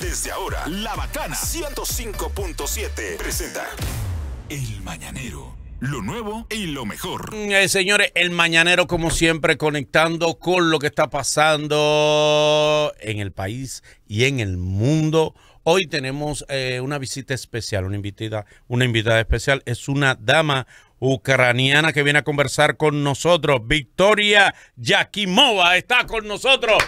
Desde ahora, La Bacana 105.7 presenta El Mañanero. Lo nuevo y lo mejor. Mm, eh, señores, el mañanero como siempre conectando con lo que está pasando en el país y en el mundo. Hoy tenemos eh, una visita especial, una invitada, una invitada especial. Es una dama ucraniana que viene a conversar con nosotros. Victoria Yakimova está con nosotros.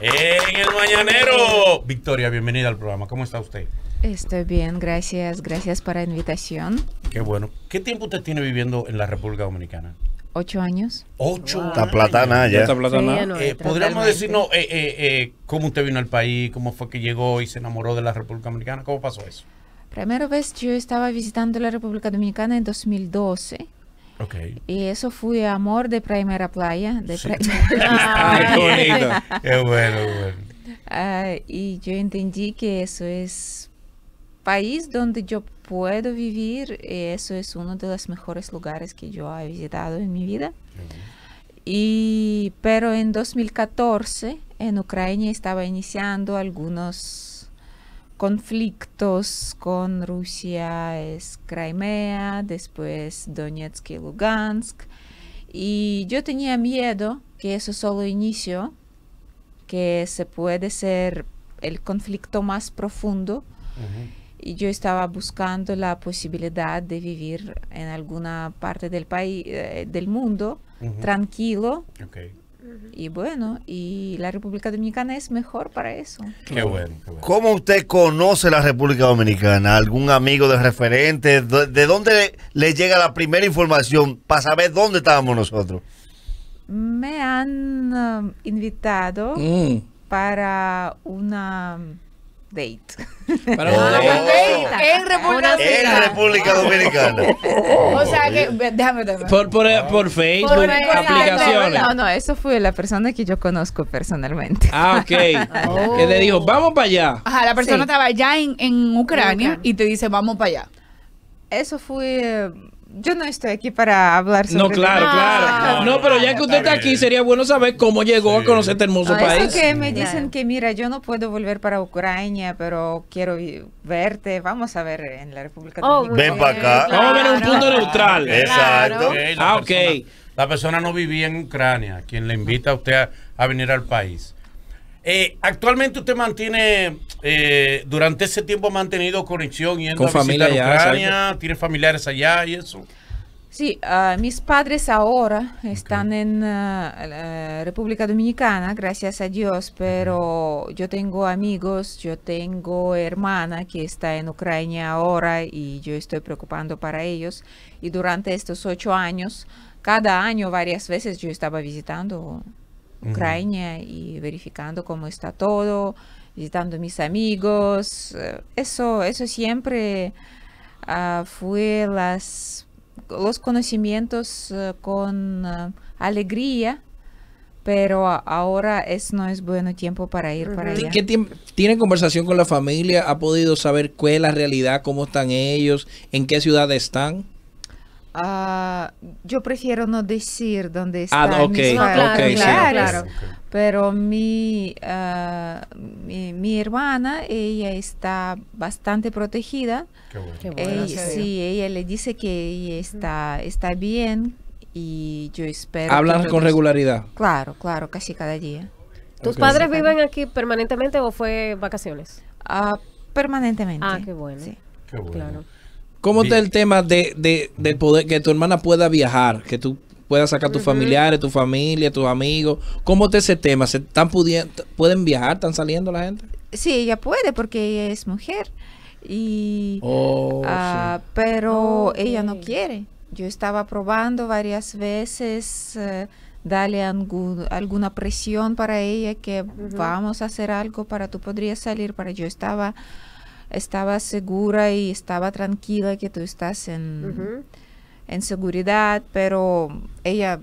En el mañanero. Victoria, bienvenida al programa. ¿Cómo está usted? Estoy bien, gracias. Gracias por la invitación. Qué bueno. ¿Qué tiempo usted tiene viviendo en la República Dominicana? Ocho años. Ocho. Está platana ya. Eh, Podríamos decirnos eh, eh, eh, cómo usted vino al país, cómo fue que llegó y se enamoró de la República Dominicana. ¿Cómo pasó eso? Primero vez yo estaba visitando la República Dominicana en 2012 Okay. Y eso fue amor de primera playa. De bonito. bueno, bueno. Ah, y yo entendí que eso es país donde yo puedo vivir. Eso es uno de los mejores lugares que yo he visitado en mi vida. y, pero en 2014 en Ucrania estaba iniciando algunos conflictos con Rusia es Crimea, después Donetsk y Lugansk. Y yo tenía miedo que eso solo inicio, que se puede ser el conflicto más profundo. Y yo estaba buscando la posibilidad de vivir en alguna parte del país, eh, del mundo, tranquilo, y bueno, y la República Dominicana es mejor para eso. Qué bueno, ¿Cómo usted conoce la República Dominicana? ¿Algún amigo de referente? ¿De dónde le llega la primera información para saber dónde estábamos nosotros? Me han um, invitado mm. para una date. en República Dominicana. En República Dominicana. o sea que, déjame también. Por, por, eh, por Facebook, aplicaciones. No, no, eso fue la persona que yo conozco personalmente. Ah, ok. Que le dijo, vamos para allá. Ajá, la persona estaba allá en, Ucrania, Ucrania y te dice, vamos para allá. Eso fue eh, yo no estoy aquí para hablar sobre ah, No, claro, claro. No, pero ya que usted está aquí, sería bueno saber cómo llegó a conocer este hermoso país. Es que me dicen que, mira, yo no puedo volver para Ucrania, pero quiero verte. Vamos a ver en la República oh, Ven para acá. Vamos a ver un punto neutral. Exacto. ah, ok. la persona no vivía en Ucrania. Quien le invita a usted a venir al país eh, actualmente usted mantiene, eh, durante ese tiempo ha mantenido conexión y con familia Ucrania, tiene familiares allá y eso. Sí, ah, mis padres ahora están en ah, República Dominicana, gracias a Dios, pero yo tengo amigos, yo tengo hermana que está en Ucrania ahora y yo estoy preocupando para ellos. Y durante estos ocho años, cada año varias veces yo estaba visitando Ucrania y verificando cómo está todo, visitando mis amigos. Eh, eso, eso siempre ah, fue las, los conocimientos eh, con eh, alegría. Pero ahora es, no es bueno tiempo para ir para allá. ¿Qué ¿Tiene conversación con la familia? ¿Ha podido saber cuál es la realidad? ¿Cómo están ellos? ¿En qué ciudad están? Ah, yo prefiero no decir dónde ah, está. mi ok, Pero ah, mi, mi, hermana, ella está bastante protegida. Qué bueno. Eh, sí, ella le dice que está, está bien y yo espero. Hablan con regularidad. Claro, claro, casi cada día. ¿Tus padres viven aquí permanentemente o fue vacaciones? permanentemente. Ah, qué bueno. Sí. Qué bueno. ¿Cómo está el tema de, de, poder que tu hermana pueda viajar? Que tú puedas sacar a tus familiares, tu familia, tus amigos. ¿Cómo está ese tema? ¿Se están pudiendo, ¿Pueden viajar? ¿Están saliendo la gente? Sí, ella puede porque ella es mujer. Y, oh, ah, Pero ella no quiere. Yo estaba probando varias veces eh, darle alguna presión para ella que vamos a hacer algo para tú podrías salir, para yo estaba estaba segura y estaba tranquila que tú estás en, seguridad, pero ella,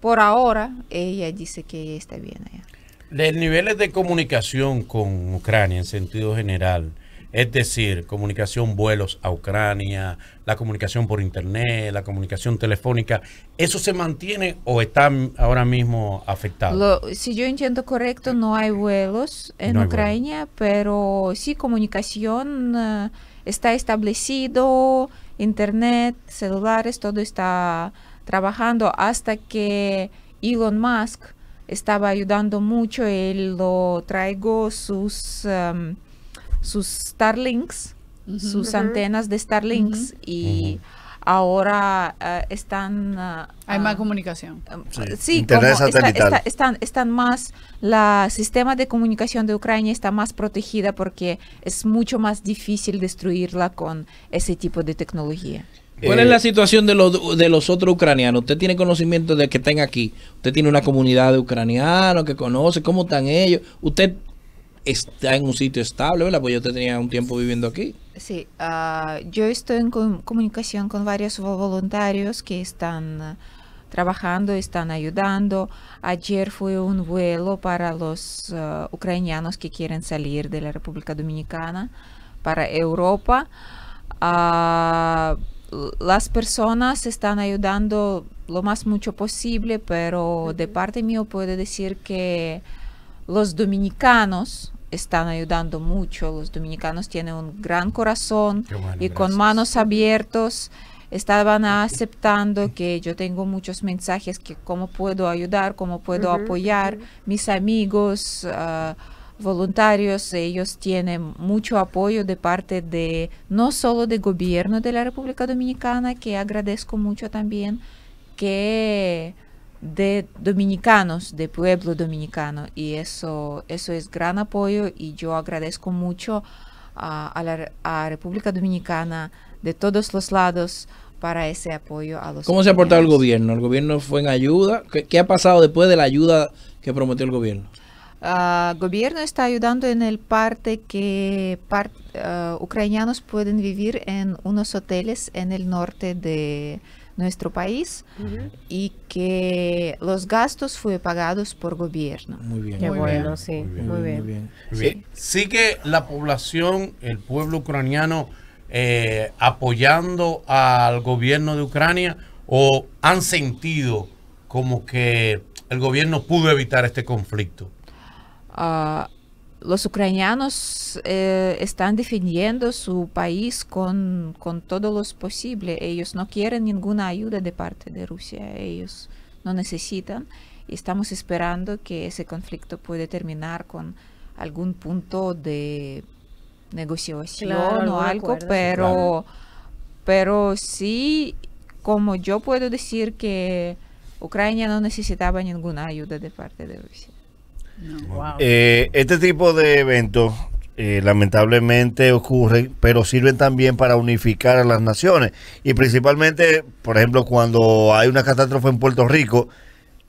por ahora, ella dice que está bien allá. Los niveles de comunicación con Ucrania en sentido general, es decir, comunicación, vuelos a Ucrania, la comunicación por Internet, la comunicación telefónica, ¿eso se mantiene o está ahora mismo afectado? si yo entiendo correcto, no hay vuelos en Ucrania, pero sí comunicación eh, está establecido, Internet, celulares, todo está trabajando hasta que Elon Musk estaba ayudando mucho, él lo traigo sus... Em, sus Starlinks, sus antenas de Starlinks y ahora eh, están... Ah, Hay más ah, comunicación. Um, sí, están, están más... La sistema de comunicación de Ucrania está más protegida porque es mucho más difícil destruirla con ese tipo de tecnología. ¿Cuál es la eh, situación de los, de los otros ucranianos? ¿Usted tiene conocimiento de que están aquí? ¿Usted tiene una comunidad de ucranianos que conoce? ¿Cómo están ellos? ¿Usted está en un sitio estable, ¿verdad? Pues yo tenía un tiempo viviendo aquí. Sí, ah, yo estoy en comunicación con varios voluntarios que están ah, trabajando, están ayudando. Ayer fue un vuelo para los ah, ucranianos que quieren salir de la República Dominicana para Europa. las personas están ayudando lo más mucho posible, pero de parte mío puedo decir que los dominicanos están ayudando mucho, los dominicanos tienen un gran corazón y con manos abiertos estaban aceptando que yo tengo muchos mensajes que cómo puedo ayudar, cómo puedo apoyar. Mis amigos, ah, voluntarios, ellos tienen mucho apoyo de parte de no solo del gobierno de la República Dominicana, que agradezco mucho también, que de dominicanos, de pueblo dominicano. Y eso, eso es gran apoyo y yo agradezco mucho a, la República Dominicana de todos los lados para ese apoyo a los. ¿Cómo se ha aportado el gobierno? ¿El gobierno fue en ayuda? ¿Qué, ha pasado después de la ayuda que prometió el gobierno? El ah, gobierno está ayudando en el parte que ah, ucranianos pueden vivir en unos hoteles en el norte de, nuestro país y que los gastos fue pagados por gobierno. Muy bien. sí, la población, el pueblo ucraniano, eh, apoyando al gobierno de Ucrania o han sentido como que el gobierno pudo evitar este conflicto. Ah, los ucranianos eh, están defendiendo su país con, con todo lo posible. Ellos no quieren ninguna ayuda de parte de Rusia, ellos no necesitan. Estamos esperando que ese conflicto puede terminar con algún punto de negociación o algo, pero, pero sí, como yo puedo decir que Ucrania no necesitaba ninguna ayuda de parte de Rusia. Eh, este tipo de eventos eh, lamentablemente ocurren, pero sirven también para unificar a las naciones. Y principalmente, por ejemplo, cuando hay una catástrofe en Puerto Rico,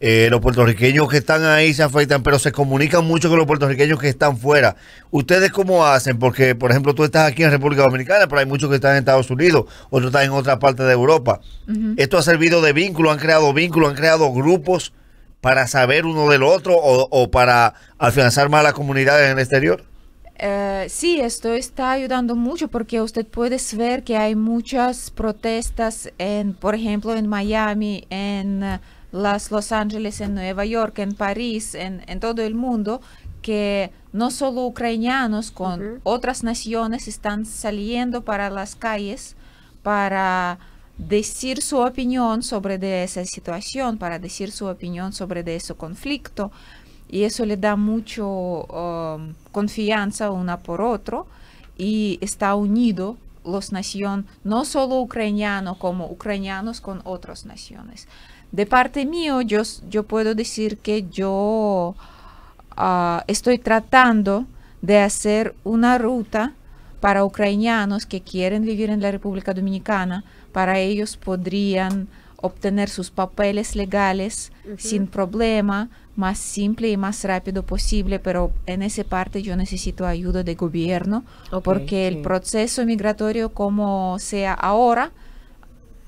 eh, los puertorriqueños que están ahí se afectan, pero se comunican mucho con los puertorriqueños que están fuera. ¿Ustedes cómo hacen? Porque, por ejemplo, tú estás aquí en República Dominicana, pero hay muchos que están en Estados Unidos, otros están en otra parte de Europa. Esto ha servido de vínculo, han creado vínculos, han creado grupos para saber uno del otro o, para afianzar más la comunidad en el exterior? Eh, sí, esto está ayudando mucho porque usted puede ver que hay muchas protestas, en, por ejemplo, en Miami, en eh, las Los Ángeles, en Nueva York, en París, en, todo el mundo, que no solo ucranianos con otras naciones están saliendo para las calles para decir su opinión sobre de esa situación, para decir su opinión sobre de ese conflicto. Y eso le da mucho um, confianza una por otro y está unido los nación, no solo ucraniano, como ucranianos con otras naciones. De parte mío, yo, yo puedo decir que yo ah, estoy tratando de hacer una ruta para ucranianos que quieren vivir en la República Dominicana para ellos podrían obtener sus papeles legales sin problema, más simple y más rápido posible, pero en esa parte yo necesito ayuda de gobierno, porque el proceso migratorio como sea ahora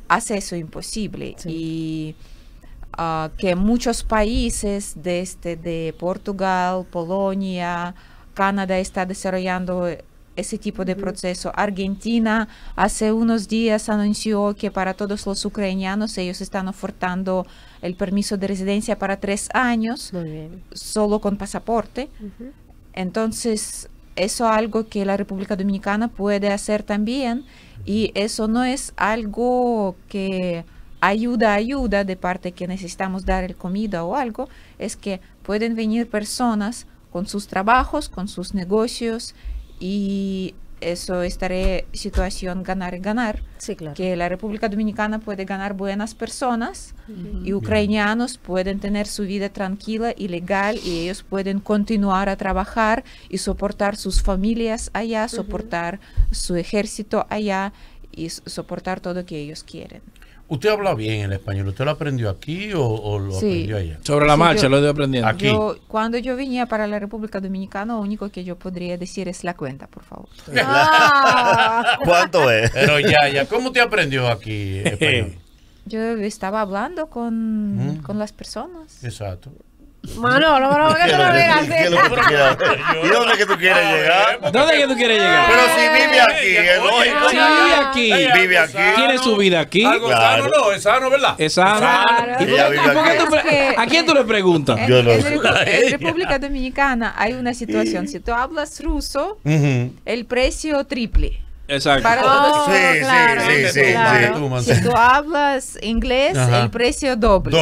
hace eso imposible. Y ah, que muchos países, desde de Portugal, Polonia, Canadá, está desarrollando ese tipo de proceso. Argentina hace unos días anunció que para todos los ucranianos ellos están ofertando el permiso de residencia para tres años, solo con pasaporte. Entonces, eso algo que la República Dominicana puede hacer también y eso no es algo que ayuda, ayuda de parte que necesitamos dar el comida o algo, es que pueden venir personas con sus trabajos, con sus negocios y eso estaré situación ganar y ganar que la República Dominicana puede ganar buenas personas y ucranianos pueden tener su vida tranquila y legal y ellos pueden continuar a trabajar y soportar sus familias allá soportar su ejército allá y soportar todo que ellos quieren ¿Usted habla bien el español? ¿Usted lo aprendió aquí o, lo aprendió allá? Sobre la marcha lo he aprendiendo. Aquí. cuando yo venía para la República Dominicana, lo único que yo podría decir es la cuenta, por favor. Ah. ¿Cuánto es? Pero ya, ya, ¿cómo te aprendió aquí español? Yo estaba hablando con, con las personas. Exacto. Mano, no, que tú no ¿Y dónde que tú quieres llegar? ¿Dónde que tú quieres llegar? Pero si vive aquí, es lógico. Si vive aquí. Vive aquí. Tiene su vida aquí. Algo sano, no, es sano, ¿verdad? Es sano. ¿A quién tú le preguntas? Yo no sé. En República Dominicana hay una situación. Si tú hablas ruso, el precio triple. Exacto. sí, sí, sí, Si tú hablas inglés, el precio doble.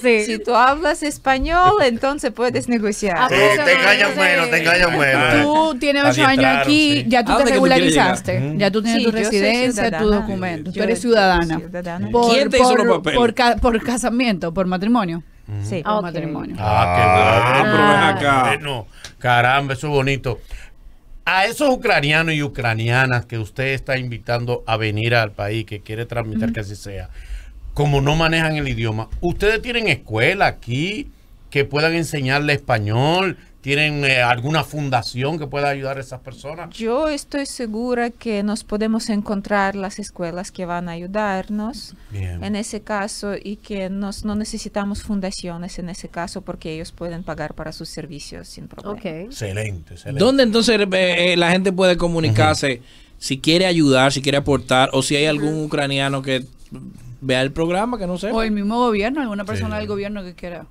sí. Si tú hablas español, entonces puedes negociar. Sí, te engañas menos, te engañas menos. Tú tienes ocho años aquí, ya tú te regularizaste. ya tú tienes tu residencia, tu documento. tú eres ciudadana. Por, ¿Quién te hizo los papeles? Por, por casamiento, por matrimonio. Sí, por matrimonio. Ah, qué ah, acá. Eh, caramba, eso es bonito a esos ucranianos y ucranianas que usted está invitando a venir al país, que quiere transmitir que así sea, como no manejan el idioma, ¿ustedes tienen escuela aquí que puedan enseñarle español, ¿Tienen eh, alguna fundación que pueda ayudar a esas personas? Yo estoy segura que nos podemos encontrar las escuelas que van a ayudarnos en ese caso y que nos, no necesitamos fundaciones en ese caso porque ellos pueden pagar para sus servicios sin problema. Okay. Excelente, excelente. ¿Dónde entonces eh, eh, la gente puede comunicarse si quiere ayudar, si quiere aportar o si hay algún ucraniano que vea el programa, que no sé? O el mismo gobierno, alguna persona del gobierno que quiera.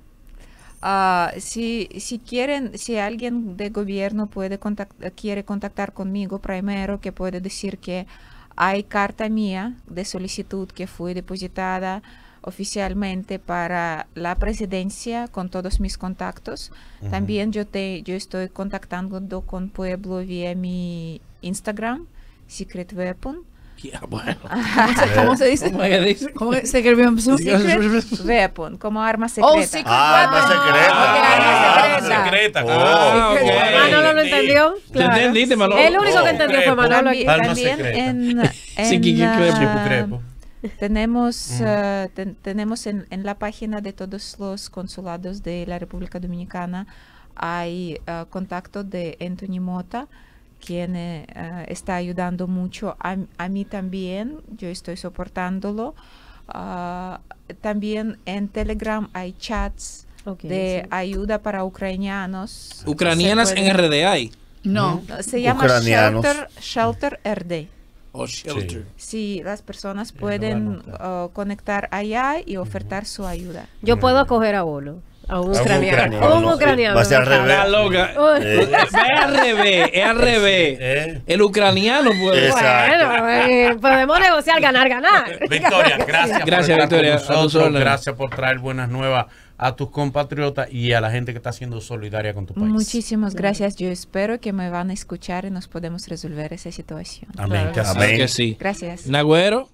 Ah, si, si quieren, si alguien de gobierno puede contact quiere contactar conmigo primero, que puede decir que hay carta mía de solicitud que fue depositada oficialmente para la presidencia con todos mis contactos. También yo, te, yo estoy contactando con Pueblo vía mi Instagram, Secret Weapon bueno. ¿Cómo se dice? ¿Cómo se dice? ¿Cómo se dice? Weapon, como arma secreta. ah, arma secreta. Arma secreta. Oh, ah, no Manolo lo entendió. Claro. El único que entendió fue Manolo También en, en tenemos, tenemos en, en, la página de todos los consulados de la República Dominicana hay uh, contacto de Anthony Mota quien eh, eh, está ayudando mucho a, mí también, yo estoy soportándolo. Ah, también en Telegram hay chats de ayuda para ucranianos. ¿Ucranianas en RD No. Se llama Shelter, Shelter RD. Sí. las personas eh, pueden oh, conectar allá y ofertar su ayuda. Yo puedo acoger a Bolo. A un ucraniano. A un ucraniano. Va a ser al revés. loca. Es revés, El ucraniano puede. Bueno, eh, podemos negociar, ganar, ganar. Victoria, gracias. Gracias, por Victoria. Gracias por traer buenas nuevas a tus compatriotas y a la gente que está siendo solidaria con tu país. Muchísimas gracias. Yo espero que me van a escuchar y nos podemos resolver esa situación. Amén. Amén. Que sí. Gracias. Nagüero.